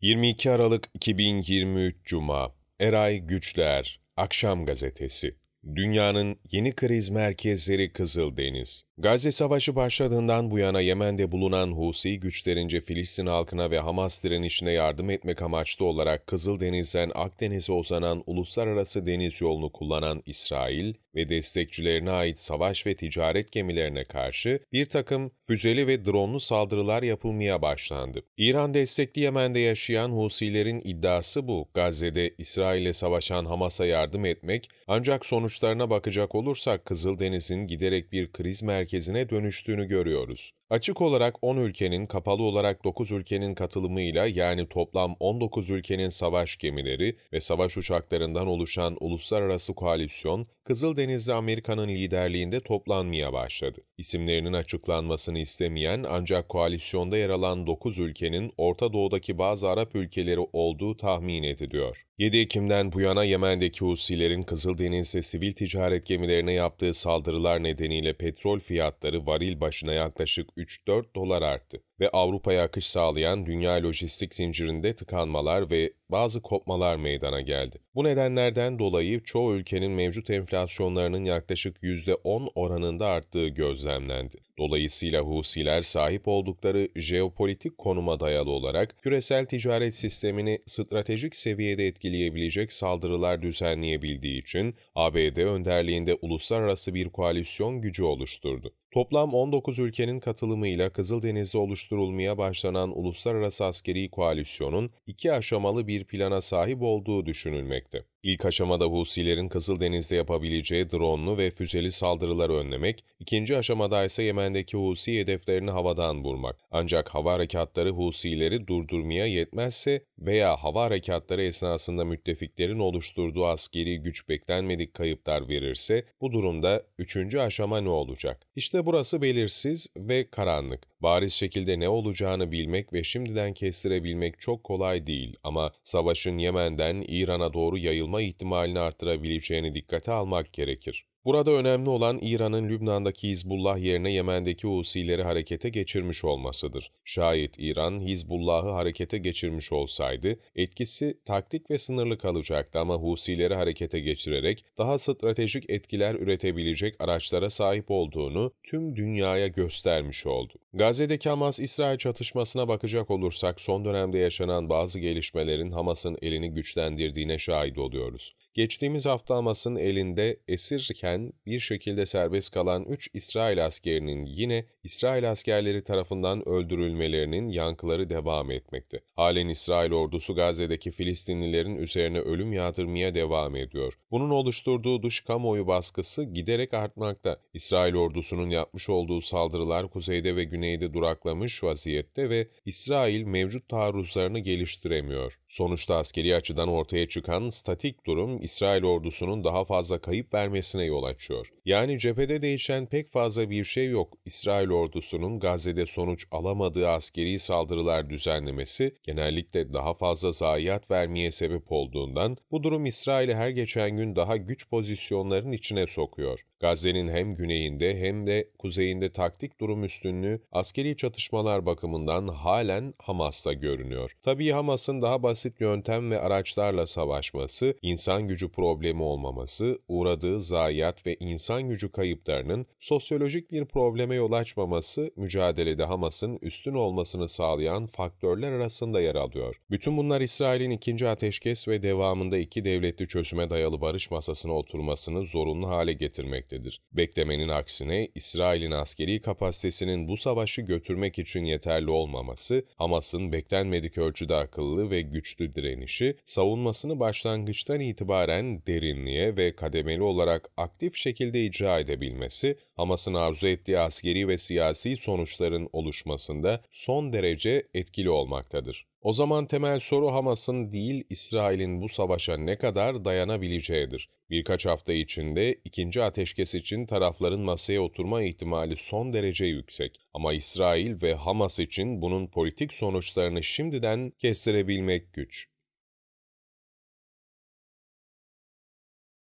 22 Aralık 2023 Cuma, Eray Güçler, Akşam Gazetesi, Dünyanın Yeni Kriz Merkezleri Kızıldeniz, Gazze Savaşı başladığından bu yana Yemen'de bulunan Husi güçlerince Filistin halkına ve Hamas direnişine yardım etmek amaçlı olarak Kızıldeniz'den Akdeniz'e uzanan uluslararası deniz yolunu kullanan İsrail ve destekçilerine ait savaş ve ticaret gemilerine karşı bir takım füzeli ve dronlu saldırılar yapılmaya başlandı. İran destekli Yemen'de yaşayan Husilerin iddiası bu. Gazze'de İsrail'e savaşan Hamas'a yardım etmek ancak sonuçlarına bakacak olursak Kızıldeniz'in giderek bir kriz merkezi merkezine dönüştüğünü görüyoruz. Açık olarak 10 ülkenin, kapalı olarak 9 ülkenin katılımıyla yani toplam 19 ülkenin savaş gemileri ve savaş uçaklarından oluşan uluslararası koalisyon, Kızıldeniz'de Amerika'nın liderliğinde toplanmaya başladı. İsimlerinin açıklanmasını istemeyen ancak koalisyonda yer alan 9 ülkenin Orta Doğu'daki bazı Arap ülkeleri olduğu tahmin ediliyor. 7 Ekim'den bu yana Yemen'deki Husilerin Kızıldeniz'de sivil ticaret gemilerine yaptığı saldırılar nedeniyle petrol fiyatları varil başına yaklaşık 3-4 dolar arttı ve Avrupa'ya akış sağlayan dünya lojistik zincirinde tıkanmalar ve bazı kopmalar meydana geldi. Bu nedenlerden dolayı çoğu ülkenin mevcut enflasyonlarının yaklaşık %10 oranında arttığı gözlemlendi. Dolayısıyla Husiler sahip oldukları jeopolitik konuma dayalı olarak küresel ticaret sistemini stratejik seviyede etkileyebilecek saldırılar düzenleyebildiği için ABD önderliğinde uluslararası bir koalisyon gücü oluşturdu. Toplam 19 ülkenin katılımıyla Kızıldeniz'de oluşturulan oluşturulmaya başlanan uluslararası askeri koalisyonun iki aşamalı bir plana sahip olduğu düşünülmekte. İlk aşamada Husilerin Kızıldeniz'de yapabileceği dronlu ve füzeli saldırıları önlemek, ikinci aşamada ise Yemen'deki Husi hedeflerini havadan vurmak. Ancak hava harekatları Husileri durdurmaya yetmezse veya hava harekatları esnasında müttefiklerin oluşturduğu askeri güç beklenmedik kayıplar verirse bu durumda üçüncü aşama ne olacak? İşte burası belirsiz ve karanlık. Bariz şekilde ne olacağını bilmek ve şimdiden kestirebilmek çok kolay değil ama savaşın Yemen'den İran'a doğru yayılma olma ihtimalini arttırabileceğini dikkate almak gerekir. Burada önemli olan İran'ın Lübnan'daki Hizbullah yerine Yemen'deki Husileri harekete geçirmiş olmasıdır. Şayet İran Hizbullah'ı harekete geçirmiş olsaydı etkisi taktik ve sınırlı kalacaktı ama Husileri harekete geçirerek daha stratejik etkiler üretebilecek araçlara sahip olduğunu tüm dünyaya göstermiş oldu. Gazze'deki Hamas-İsrail çatışmasına bakacak olursak son dönemde yaşanan bazı gelişmelerin Hamas'ın elini güçlendirdiğine şahit oluyoruz. Geçtiğimiz hafta Hamas'ın elinde esirken bir şekilde serbest kalan 3 İsrail askerinin yine İsrail askerleri tarafından öldürülmelerinin yankıları devam etmekte. Halen İsrail ordusu Gazze'deki Filistinlilerin üzerine ölüm yağdırmaya devam ediyor. Bunun oluşturduğu dış kamuoyu baskısı giderek artmakta. İsrail ordusunun yapmış olduğu saldırılar kuzeyde ve güneyde duraklamış vaziyette ve İsrail mevcut taarruzlarını geliştiremiyor. Sonuçta askeri açıdan ortaya çıkan statik durum İsrail ordusunun daha fazla kayıp vermesine yol açıyor. Yani cephede değişen pek fazla bir şey yok. İsrail ordusunun Gazze'de sonuç alamadığı askeri saldırılar düzenlemesi genellikle daha fazla zayiat vermeye sebep olduğundan bu durum İsrail'i her geçen gün daha güç pozisyonların içine sokuyor. Gazze'nin hem güneyinde hem de kuzeyinde taktik durum üstünlüğü askeri çatışmalar bakımından halen Hamas'ta görünüyor. Tabii Hamas'ın daha basit basit yöntem ve araçlarla savaşması, insan gücü problemi olmaması, uğradığı zayiat ve insan gücü kayıplarının sosyolojik bir probleme yol açmaması, mücadelede Hamas'ın üstün olmasını sağlayan faktörler arasında yer alıyor. Bütün bunlar İsrail'in ikinci ateşkes ve devamında iki devletli çözüme dayalı barış masasına oturmasını zorunlu hale getirmektedir. Beklemenin aksine İsrail'in askeri kapasitesinin bu savaşı götürmek için yeterli olmaması, Hamas'ın beklenmedik ölçüde akıllı ve güç güçlü direnişi, savunmasını başlangıçtan itibaren derinliğe ve kademeli olarak aktif şekilde icra edebilmesi, Hamas'ın arzu ettiği askeri ve siyasi sonuçların oluşmasında son derece etkili olmaktadır. O zaman temel soru Hamas'ın değil İsrail'in bu savaşa ne kadar dayanabileceğidir. Birkaç hafta içinde ikinci ateşkes için tarafların masaya oturma ihtimali son derece yüksek. Ama İsrail ve Hamas için bunun politik sonuçlarını şimdiden kestirebilmek güç.